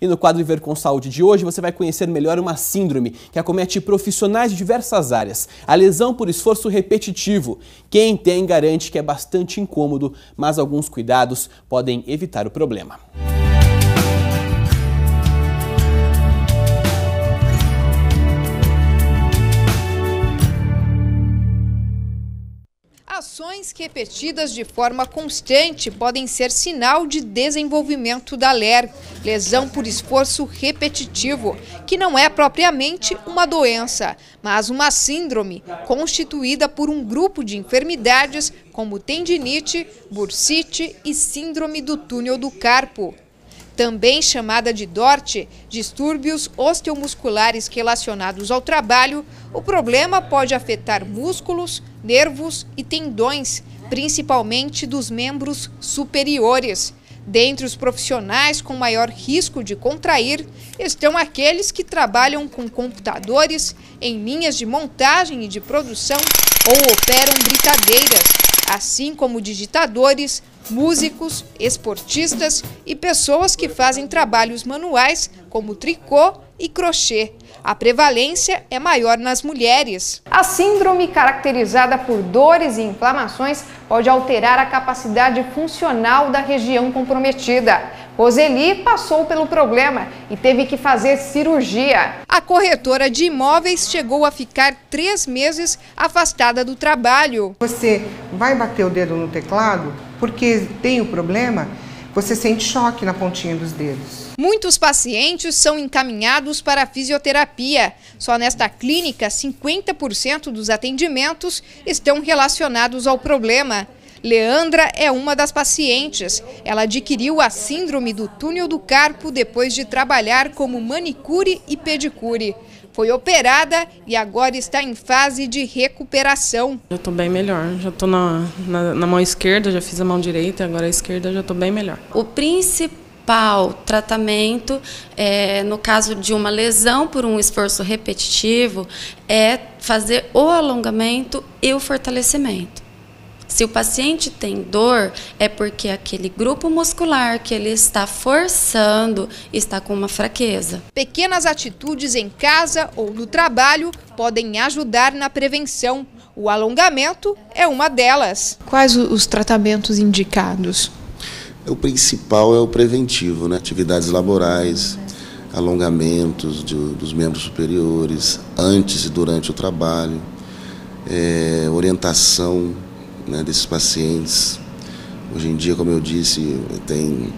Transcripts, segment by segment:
E no quadro Viver com Saúde de hoje, você vai conhecer melhor uma síndrome que acomete profissionais de diversas áreas, a lesão por esforço repetitivo. Quem tem garante que é bastante incômodo, mas alguns cuidados podem evitar o problema. Ações repetidas de forma constante podem ser sinal de desenvolvimento da LER, lesão por esforço repetitivo, que não é propriamente uma doença, mas uma síndrome constituída por um grupo de enfermidades como tendinite, bursite e síndrome do túnel do carpo também chamada de DORT, distúrbios osteomusculares relacionados ao trabalho, o problema pode afetar músculos, nervos e tendões, principalmente dos membros superiores. Dentre os profissionais com maior risco de contrair estão aqueles que trabalham com computadores, em linhas de montagem e de produção ou operam britadeiras, assim como digitadores, músicos, esportistas e pessoas que fazem trabalhos manuais como tricô e crochê. A prevalência é maior nas mulheres. A síndrome, caracterizada por dores e inflamações, pode alterar a capacidade funcional da região comprometida. Roseli passou pelo problema e teve que fazer cirurgia. A corretora de imóveis chegou a ficar três meses afastada do trabalho. Você vai bater o dedo no teclado porque tem o problema você sente choque na pontinha dos dedos. Muitos pacientes são encaminhados para a fisioterapia. Só nesta clínica, 50% dos atendimentos estão relacionados ao problema. Leandra é uma das pacientes. Ela adquiriu a síndrome do túnel do carpo depois de trabalhar como manicure e pedicure foi operada e agora está em fase de recuperação. Já estou bem melhor, já estou na, na, na, mão esquerda, já fiz a mão direita, agora a esquerda já estou bem melhor. O principal tratamento, é, no caso de uma lesão por um esforço repetitivo, é fazer o alongamento e o fortalecimento. Se o paciente tem dor, é porque aquele grupo muscular que ele está forçando está com uma fraqueza. Pequenas atitudes em casa ou no trabalho podem ajudar na prevenção. O alongamento é uma delas. Quais os tratamentos indicados? O principal é o preventivo, né? atividades laborais, alongamentos de, dos membros superiores, antes e durante o trabalho, é, orientação né, desses pacientes. Hoje em dia, como eu disse, tem,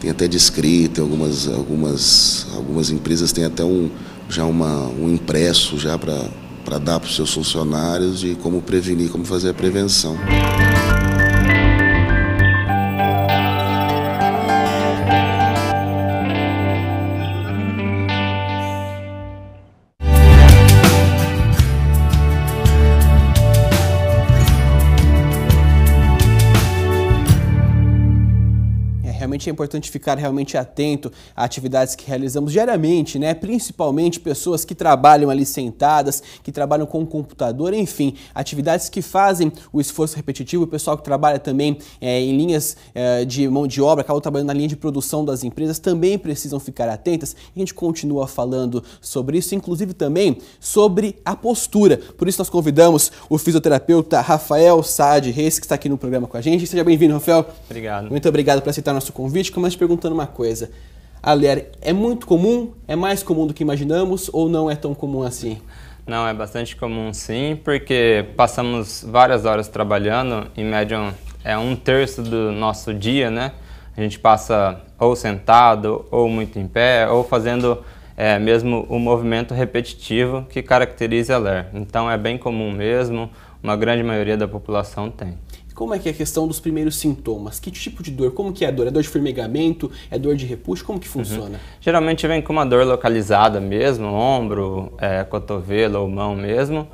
tem até descrito, algumas, algumas, algumas empresas têm até um, já uma, um impresso já para dar para os seus funcionários de como prevenir, como fazer a prevenção. gente é importante ficar realmente atento a atividades que realizamos diariamente, né? Principalmente pessoas que trabalham ali sentadas, que trabalham com o computador, enfim, atividades que fazem o esforço repetitivo. O pessoal que trabalha também é, em linhas é, de mão de obra, acaba trabalhando na linha de produção das empresas, também precisam ficar atentas. A gente continua falando sobre isso, inclusive também sobre a postura. Por isso nós convidamos o fisioterapeuta Rafael Saad Reis, que está aqui no programa com a gente. Seja bem-vindo, Rafael. Obrigado. Muito obrigado por aceitar nosso convite vídeo começa perguntando uma coisa. Aliás, é muito comum? É mais comum do que imaginamos ou não é tão comum assim? Não, é bastante comum sim, porque passamos várias horas trabalhando, em média é um terço do nosso dia, né? A gente passa ou sentado, ou muito em pé, ou fazendo é, mesmo o movimento repetitivo que caracteriza a LER. Então é bem comum mesmo, uma grande maioria da população tem. Como é que é a questão dos primeiros sintomas? Que tipo de dor? Como que é a dor? É dor de formigamento? É dor de repuxo? Como que uhum. funciona? Uhum. Geralmente vem com uma dor localizada mesmo, ombro, é, cotovelo ou mão mesmo.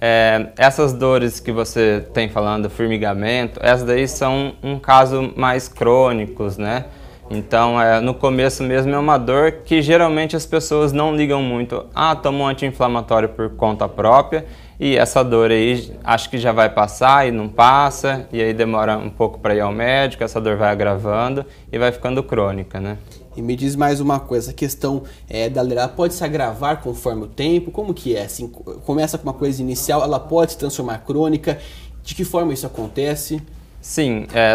É, essas dores que você tem falando, formigamento, essas daí são um caso mais crônicos, né? Então, é, no começo mesmo é uma dor que geralmente as pessoas não ligam muito. Ah, tomo um anti-inflamatório por conta própria e essa dor aí acho que já vai passar e não passa, e aí demora um pouco para ir ao médico, essa dor vai agravando e vai ficando crônica, né? E me diz mais uma coisa, a questão é, da lerá pode se agravar conforme o tempo? Como que é? Assim, começa com uma coisa inicial, ela pode se transformar crônica? De que forma isso acontece? Sim, é,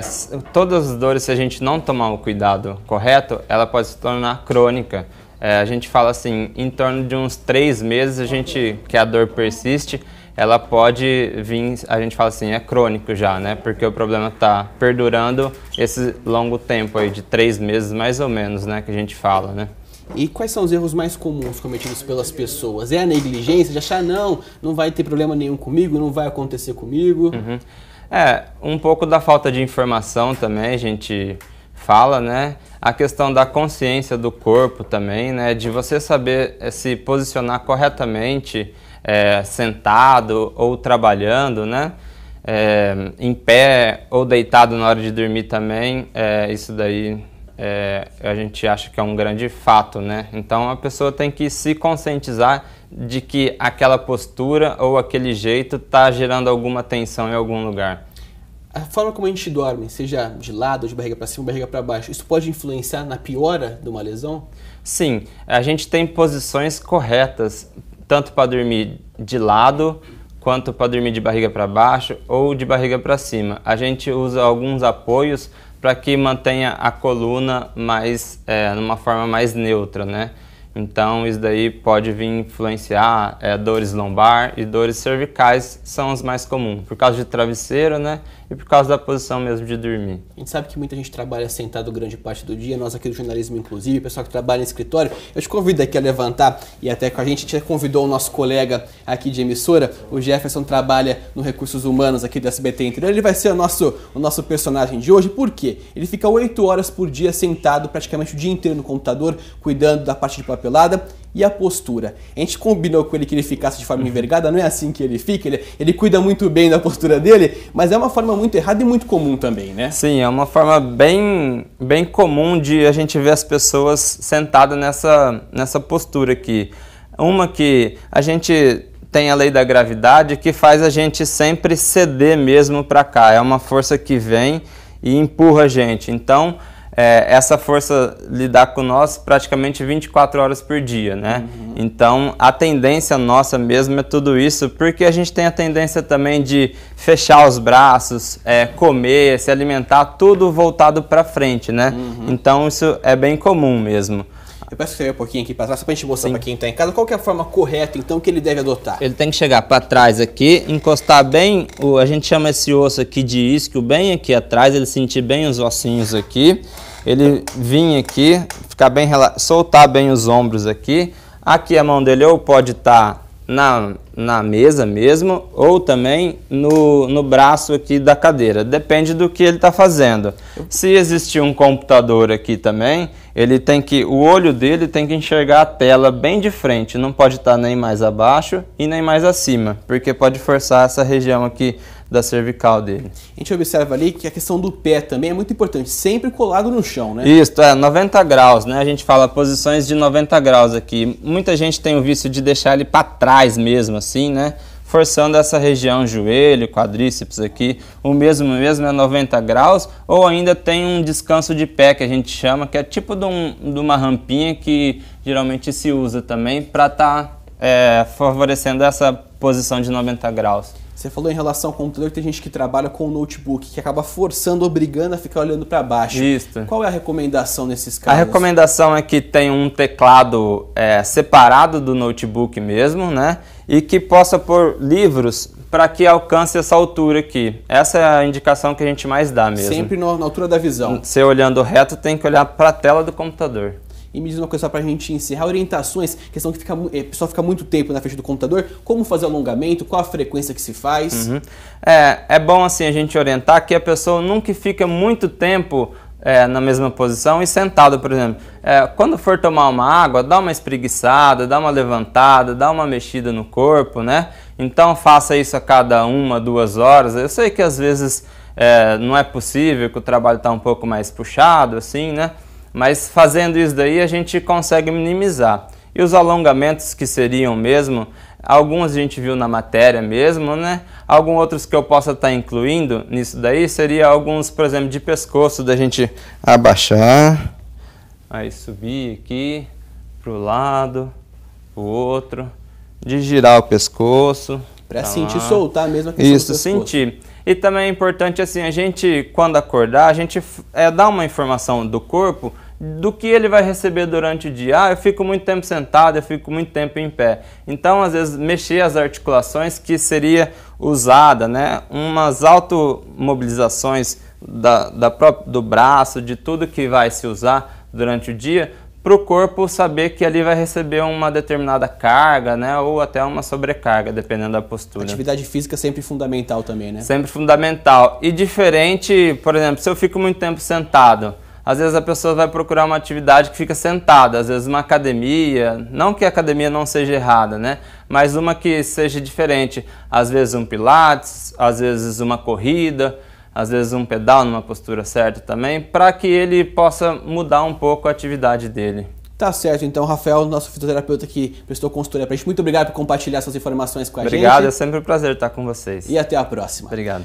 todas as dores, se a gente não tomar o cuidado correto, ela pode se tornar crônica. É, a gente fala assim, em torno de uns três meses a gente que a dor persiste, ela pode vir, a gente fala assim, é crônico já, né? Porque o problema está perdurando esse longo tempo aí de três meses mais ou menos, né? Que a gente fala, né? E quais são os erros mais comuns cometidos pelas pessoas? É a negligência de achar, não, não vai ter problema nenhum comigo, não vai acontecer comigo. Uhum. É, um pouco da falta de informação também, a gente fala, né? a questão da consciência do corpo também, né? De você saber eh, se posicionar corretamente é, sentado ou trabalhando, né? É, em pé ou deitado na hora de dormir também, é, isso daí a gente acha que é um grande fato, né? Então a pessoa tem que se conscientizar de que aquela postura ou aquele jeito está gerando alguma tensão em algum lugar. A forma como a gente dorme, seja de lado, de barriga para cima, barriga para baixo, isso pode influenciar na piora de uma lesão? Sim, a gente tem posições corretas, tanto para dormir de lado, quanto para dormir de barriga para baixo ou de barriga para cima. A gente usa alguns apoios para que mantenha a coluna mais, é, numa forma mais neutra, né? Então, isso daí pode vir influenciar é, dores lombar e dores cervicais são as mais comuns, por causa de travesseiro, né? E por causa da posição mesmo de dormir. A gente sabe que muita gente trabalha sentado grande parte do dia, nós aqui do jornalismo, inclusive, pessoal que trabalha em escritório. Eu te convido aqui a levantar e até com a gente, te convidou o nosso colega aqui de emissora, o Jefferson trabalha no Recursos Humanos aqui da SBT Interior. Ele vai ser o nosso, o nosso personagem de hoje, por quê? Ele fica 8 horas por dia sentado praticamente o dia inteiro no computador, cuidando da parte de papel pelada e a postura. A gente combinou com ele que ele ficasse de forma uhum. envergada, não é assim que ele fica, ele, ele cuida muito bem da postura dele, mas é uma forma muito errada e muito comum também, né? Sim, é uma forma bem, bem comum de a gente ver as pessoas sentadas nessa, nessa postura aqui. Uma que a gente tem a lei da gravidade que faz a gente sempre ceder mesmo para cá, é uma força que vem e empurra a gente. Então, é, essa força lidar com nós praticamente 24 horas por dia, né? Uhum. Então, a tendência nossa mesmo é tudo isso, porque a gente tem a tendência também de fechar os braços, é, comer, se alimentar, tudo voltado para frente, né? Uhum. Então, isso é bem comum mesmo. Eu peço que você um pouquinho aqui para trás, só para a gente mostrar para quem está em casa. Qual é a forma correta, então, que ele deve adotar? Ele tem que chegar para trás aqui, encostar bem, o, a gente chama esse osso aqui de isquio, bem aqui atrás, ele sentir bem os ossinhos aqui. Ele vir aqui, ficar bem soltar bem os ombros aqui. Aqui a mão dele ou pode estar... Tá na, na mesa mesmo ou também no, no braço aqui da cadeira. Depende do que ele está fazendo. Se existir um computador aqui também, ele tem que o olho dele tem que enxergar a tela bem de frente, não pode estar tá nem mais abaixo e nem mais acima, porque pode forçar essa região aqui da cervical dele. A gente observa ali que a questão do pé também é muito importante, sempre colado no chão, né? Isso, é 90 graus, né? A gente fala posições de 90 graus aqui. Muita gente tem o vício de deixar ele para trás mesmo assim, né? forçando essa região joelho, quadríceps aqui, o mesmo mesmo é né, 90 graus, ou ainda tem um descanso de pé que a gente chama, que é tipo de, um, de uma rampinha que geralmente se usa também para estar tá, é, favorecendo essa posição de 90 graus. Você falou em relação ao computador tem gente que trabalha com o notebook, que acaba forçando, obrigando a ficar olhando para baixo. Isso. Qual é a recomendação nesses casos? A recomendação é que tenha um teclado é, separado do notebook mesmo, né? E que possa pôr livros para que alcance essa altura aqui. Essa é a indicação que a gente mais dá mesmo. Sempre no, na altura da visão. Você olhando reto, tem que olhar para a tela do computador. E me diz uma coisa para a gente encerrar, orientações, questão que fica, eh, fica muito tempo na frente do computador, como fazer alongamento, qual a frequência que se faz? Uhum. É, é bom assim a gente orientar que a pessoa nunca fica muito tempo é, na mesma posição e sentado, por exemplo. É, quando for tomar uma água, dá uma espreguiçada, dá uma levantada, dá uma mexida no corpo, né? Então faça isso a cada uma, duas horas. Eu sei que às vezes é, não é possível, que o trabalho está um pouco mais puxado, assim, né? Mas fazendo isso daí a gente consegue minimizar. E os alongamentos que seriam mesmo, alguns a gente viu na matéria mesmo, né? Alguns outros que eu possa estar tá incluindo nisso daí seria alguns, por exemplo, de pescoço da gente abaixar, aí subir aqui pro lado, o outro, de girar o pescoço, para tá. sentir soltar mesmo a questão Isso, sentir. E também é importante assim, a gente quando acordar, a gente é, dá uma informação do corpo do que ele vai receber durante o dia. Ah, eu fico muito tempo sentado, eu fico muito tempo em pé. Então, às vezes, mexer as articulações que seria usada, né? Umas automobilizações da, da própria, do braço, de tudo que vai se usar durante o dia, para o corpo saber que ali vai receber uma determinada carga, né, ou até uma sobrecarga, dependendo da postura. Atividade física sempre fundamental também, né? Sempre fundamental. E diferente, por exemplo, se eu fico muito tempo sentado, às vezes a pessoa vai procurar uma atividade que fica sentada, às vezes uma academia, não que a academia não seja errada, né? Mas uma que seja diferente, às vezes um pilates, às vezes uma corrida, às vezes um pedal numa postura certa também, para que ele possa mudar um pouco a atividade dele. Tá certo, então, Rafael, nosso fisioterapeuta que prestou consultoria pra gente. Muito obrigado por compartilhar suas informações com a obrigado, gente. Obrigado, é sempre um prazer estar com vocês. E até a próxima. Obrigado.